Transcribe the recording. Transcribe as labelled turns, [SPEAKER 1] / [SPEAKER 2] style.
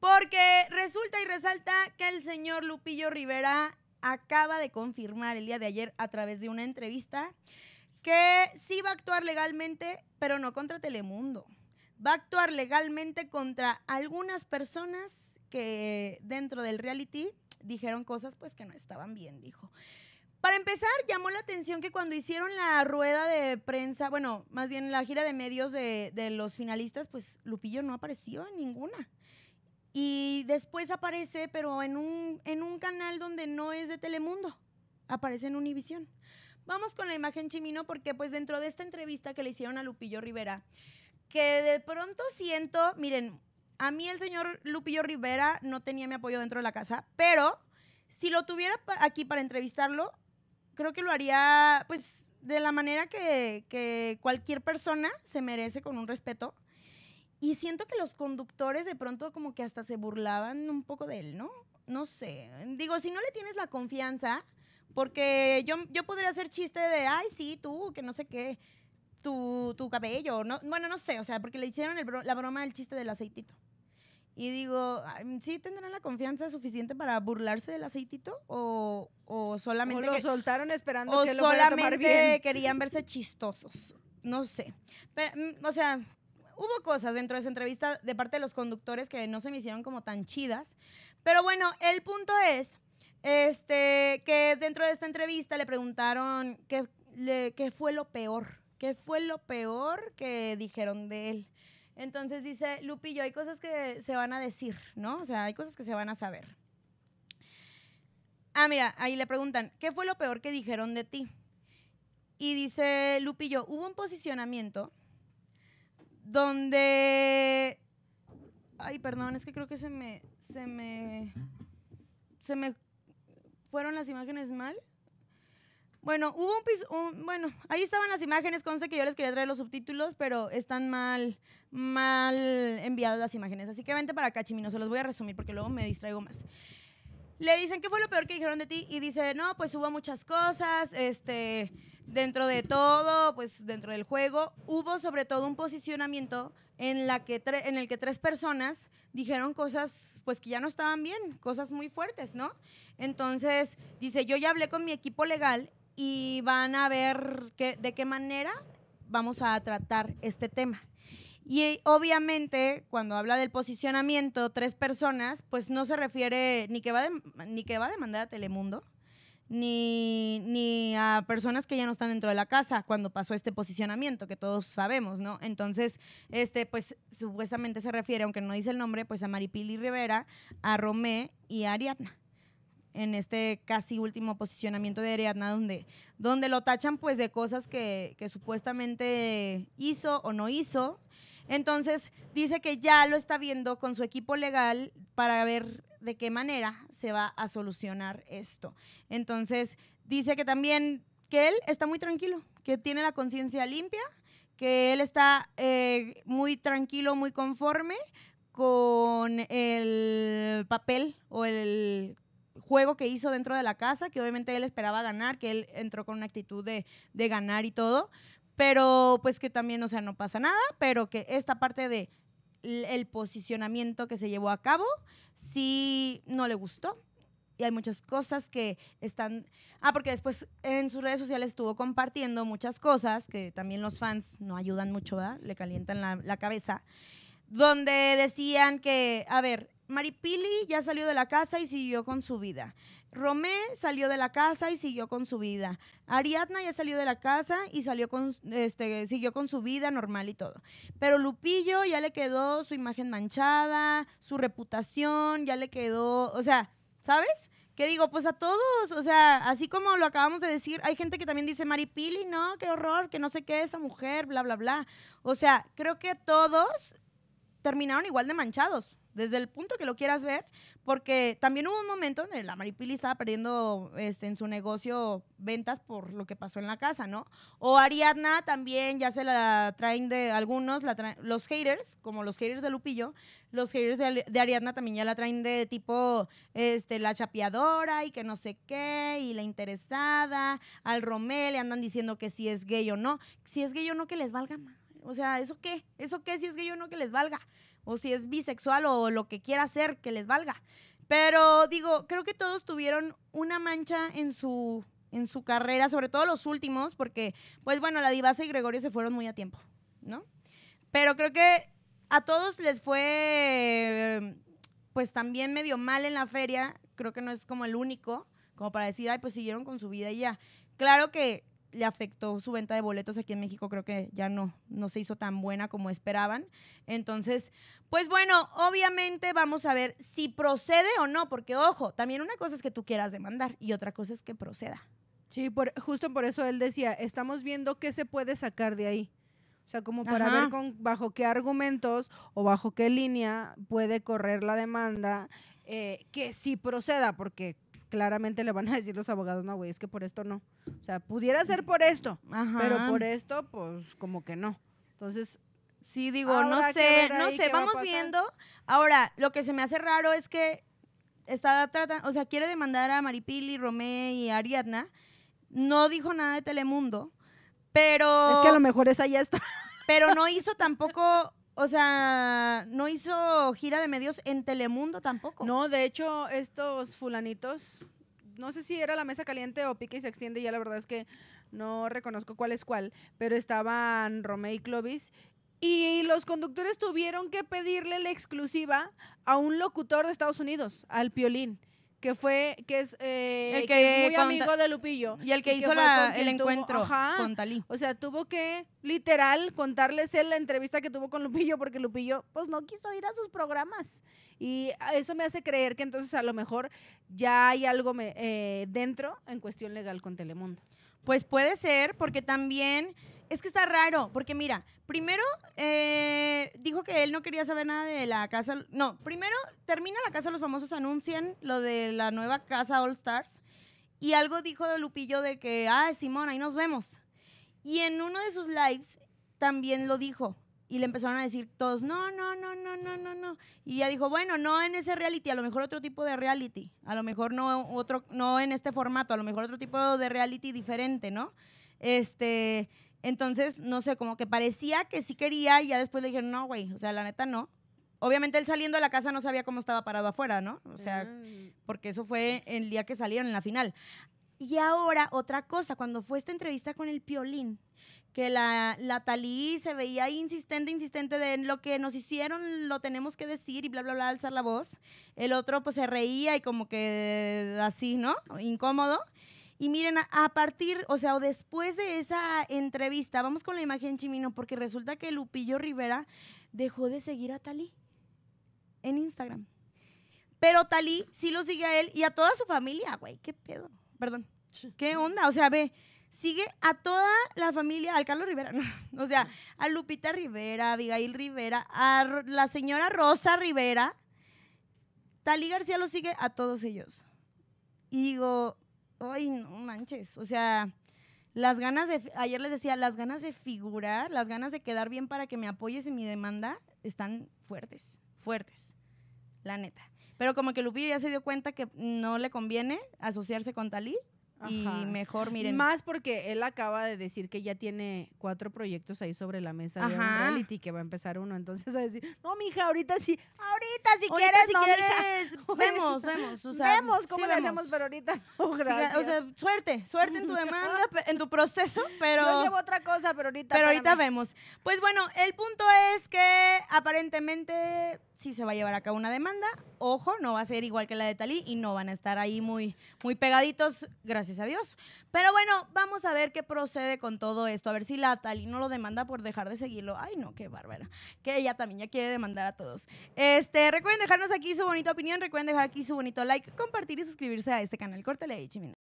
[SPEAKER 1] Porque resulta y resalta que el señor Lupillo Rivera acaba de confirmar el día de ayer a través de una entrevista que sí va a actuar legalmente, pero no contra Telemundo. Va a actuar legalmente contra algunas personas que dentro del reality dijeron cosas pues que no estaban bien, dijo. Para empezar, llamó la atención que cuando hicieron la rueda de prensa, bueno, más bien la gira de medios de, de los finalistas, pues Lupillo no apareció en ninguna. Y después aparece, pero en un, en un canal donde no es de Telemundo, aparece en Univisión. Vamos con la imagen Chimino porque pues dentro de esta entrevista que le hicieron a Lupillo Rivera, que de pronto siento, miren, a mí el señor Lupillo Rivera no tenía mi apoyo dentro de la casa, pero si lo tuviera aquí para entrevistarlo, creo que lo haría pues de la manera que, que cualquier persona se merece con un respeto. Y siento que los conductores de pronto como que hasta se burlaban un poco de él, ¿no? No sé. Digo, si no le tienes la confianza, porque yo, yo podría hacer chiste de, ay, sí, tú, que no sé qué, tu, tu cabello, no, bueno, no sé, o sea, porque le hicieron la broma del chiste del aceitito. Y digo, ¿sí tendrán la confianza suficiente para burlarse del aceitito? ¿O, solamente... lo soltaron esperando que solamente querían verse chistosos. No sé. Mm, o sea, hubo cosas dentro de esa entrevista de parte de los conductores que no se me hicieron como tan chidas. Pero bueno, el punto es este, que dentro de esta entrevista le preguntaron qué, qué fue lo peor, qué fue lo peor que dijeron de él. Entonces dice, Lupillo, hay cosas que se van a decir, ¿no? O sea, hay cosas que se van a saber. Ah, mira, ahí le preguntan, ¿qué fue lo peor que dijeron de ti? Y dice Lupillo, hubo un posicionamiento donde... Ay, perdón, es que creo que se me... Se me... Se me... Fueron las imágenes mal. Bueno, hubo un, piso. bueno, ahí estaban las imágenes, conste que yo les quería traer los subtítulos, pero están mal, mal enviadas las imágenes. Así que vente para acá, Chimino, se los voy a resumir porque luego me distraigo más. Le dicen qué fue lo peor que dijeron de ti y dice, no, pues hubo muchas cosas, este, dentro de todo, pues dentro del juego, hubo sobre todo un posicionamiento en, la que en el que tres personas dijeron cosas pues que ya no estaban bien, cosas muy fuertes, ¿no? Entonces, dice, yo ya hablé con mi equipo legal y van a ver qué, de qué manera vamos a tratar este tema. Y eh, obviamente, cuando habla del posicionamiento, tres personas, pues no se refiere ni que va, ni que va a demandar a Telemundo, ni, ni a personas que ya no están dentro de la casa cuando pasó este posicionamiento, que todos sabemos, ¿no? Entonces, este, pues supuestamente se refiere, aunque no dice el nombre, pues a Maripili Rivera, a Romé y a Ariadna en este casi último posicionamiento de Ariadna, donde, donde lo tachan pues de cosas que, que supuestamente hizo o no hizo. Entonces dice que ya lo está viendo con su equipo legal para ver de qué manera se va a solucionar esto. Entonces dice que también que él está muy tranquilo, que tiene la conciencia limpia, que él está eh, muy tranquilo, muy conforme con el papel o el juego que hizo dentro de la casa, que obviamente él esperaba ganar, que él entró con una actitud de, de ganar y todo, pero pues que también, o sea, no pasa nada, pero que esta parte de el posicionamiento que se llevó a cabo sí no le gustó. Y hay muchas cosas que están... Ah, porque después en sus redes sociales estuvo compartiendo muchas cosas que también los fans no ayudan mucho, ¿verdad? Le calientan la cabeza. Donde decían que, a ver, Maripili ya salió de la casa y siguió con su vida. Romé salió de la casa y siguió con su vida. Ariadna ya salió de la casa y salió con, este, siguió con su vida normal y todo. Pero Lupillo ya le quedó su imagen manchada, su reputación, ya le quedó, o sea, ¿sabes? Que digo, pues a todos, o sea, así como lo acabamos de decir, hay gente que también dice, Maripili, no, qué horror, que no sé qué, esa mujer, bla, bla, bla. O sea, creo que todos terminaron igual de manchados desde el punto que lo quieras ver, porque también hubo un momento en la Maripili estaba perdiendo este, en su negocio ventas por lo que pasó en la casa, ¿no? O Ariadna también ya se la traen de algunos, los haters, como los haters de Lupillo, los haters de, Ariadna también ya la traen de tipo este, la chapeadora y que no sé qué, y la interesada, al Romel, le andan diciendo que si es gay o no, si es gay o no, que les valga más. O sea, ¿eso qué? ¿Eso qué si es gay o no que les valga? O si es bisexual o lo que quiera ser que les valga. Pero digo, creo que todos tuvieron una mancha en su, en su carrera, sobre todo los últimos, porque, pues bueno, la divasa y Gregorio se fueron muy a tiempo, ¿no? Pero creo que a todos les fue, pues también medio mal en la feria, creo que no es como el único, como para decir, ay, pues siguieron con su vida y ya. Claro que le afectó su venta de boletos aquí en México, creo que ya no, no se hizo tan buena como esperaban. Entonces, pues bueno, obviamente vamos a ver si procede o no, porque ojo, también una cosa es que tú quieras demandar y otra cosa es que proceda. Sí, justo por eso él decía, estamos viendo qué se puede sacar de ahí.
[SPEAKER 2] O sea, como para ver bajo qué argumentos o bajo qué línea puede correr la demanda eh, que si proceda, porque claramente le van a decir los abogados, no, güey, es que por esto no. O sea, pudiera ser por esto, pero por esto, pues como que no.
[SPEAKER 1] Entonces... Sí, digo, no sé, no sé, vamos viendo. Ahora, lo que se me hace raro es que está tratando, o sea, quiere demandar a Maripili, Romé y Ariadna. No dijo nada de Telemundo, pero... Es que a lo mejor es ya está. Pero no hizo tampoco o sea, no hizo gira de medios en Telemundo tampoco. No, de hecho, estos fulanitos, no sé si era la
[SPEAKER 2] mesa caliente o pique y se extiende, ya la verdad es que no reconozco cuál es cuál, pero estaban Romeo y Clovis y los conductores tuvieron que pedirle la exclusiva a un locutor de Estados Unidos, al Piolín que fue que es, eh, el muy amigo de Lupillo y el que hizo el encuentro con Talí. O sea, tuvo que literal contarles él la entrevista que tuvo con Lupillo porque Lupillo pues no quiso ir a sus programas y eso me hace creer que entonces a lo mejor ya hay algo eh, dentro
[SPEAKER 1] en cuestión legal con Telemundo. Pues puede ser porque también es que está raro, porque mira, primero eh, dijo que él no quería saber nada de la casa. No, primero termina la casa los famosos, anuncian lo de la nueva casa All Stars. Y algo dijo de Lupillo de que, ah, Simón, ahí nos vemos. Y en uno de sus lives también lo dijo. Y le empezaron a decir todos, no, no, no, no, no, no, no. Y ya dijo, bueno, no en ese reality, a lo mejor otro tipo de reality. A lo mejor no, otro, no en este formato, a lo mejor otro tipo de reality diferente, ¿no? Este, entonces, no sé, como que parecía que sí quería y ya después le dijeron, no, güey, o sea, la neta no. Obviamente él saliendo de la casa no sabía cómo estaba parado afuera, ¿no? O sea, mm. porque eso fue el día que salieron en la final. Y ahora, otra cosa, cuando fue esta entrevista con el Piolín, que la, la se veía insistente, insistente de lo que nos hicieron, lo tenemos que decir y bla, bla, bla, alzar la voz. El otro pues se reía y como que así, ¿no? Incómodo. Y miren, a, partir, o sea, o después de esa entrevista, vamos con la imagen Chimino, porque resulta que Lupillo Rivera dejó de seguir a Talí en Instagram. Pero Talí sí lo sigue a él y a toda su familia, güey, qué pedo. Perdón. ¿Qué onda? O sea, ve, sigue a toda la familia, al Carlos Rivera, no, o sea, a Lupita Rivera, a Abigail Rivera, a la señora Rosa Rivera. Talí García lo sigue a todos ellos. Y digo, ay, no manches, o sea, las ganas de, ayer les decía, las ganas de figurar, las ganas de quedar bien para que me apoyes en mi demanda, están fuertes, fuertes, la neta. Pero como que Lupillo ya se dio cuenta que no le conviene asociarse con Talí y mejor, miren. Más
[SPEAKER 2] porque él acaba de decir que ya tiene cuatro proyectos ahí sobre la mesa de reality que va a empezar uno. Entonces a decir, no, mija, ahorita sí,
[SPEAKER 1] ahorita si quieres, si quieres. Vemos, vemos. vemos cómo lo hacemos, pero ahorita gracias. O sea, suerte, suerte en tu demanda, en tu proceso, pero. Yo llevo
[SPEAKER 2] otra cosa, pero ahorita. Pero ahorita
[SPEAKER 1] vemos. Pues bueno, el punto es que aparentemente si se va a llevar a cabo una demanda. Ojo, no va a ser igual que la de Talí y no van a estar ahí muy, muy pegaditos, gracias a Dios. Pero bueno, vamos a ver qué procede con todo esto. A ver si la Talí no lo demanda por dejar de seguirlo. Ay, no, qué bárbara. Que ella también ya quiere demandar a todos. Este, recuerden dejarnos aquí su bonita opinión, recuerden dejar aquí su bonito like, compartir y suscribirse a este canal. Córtale ahí,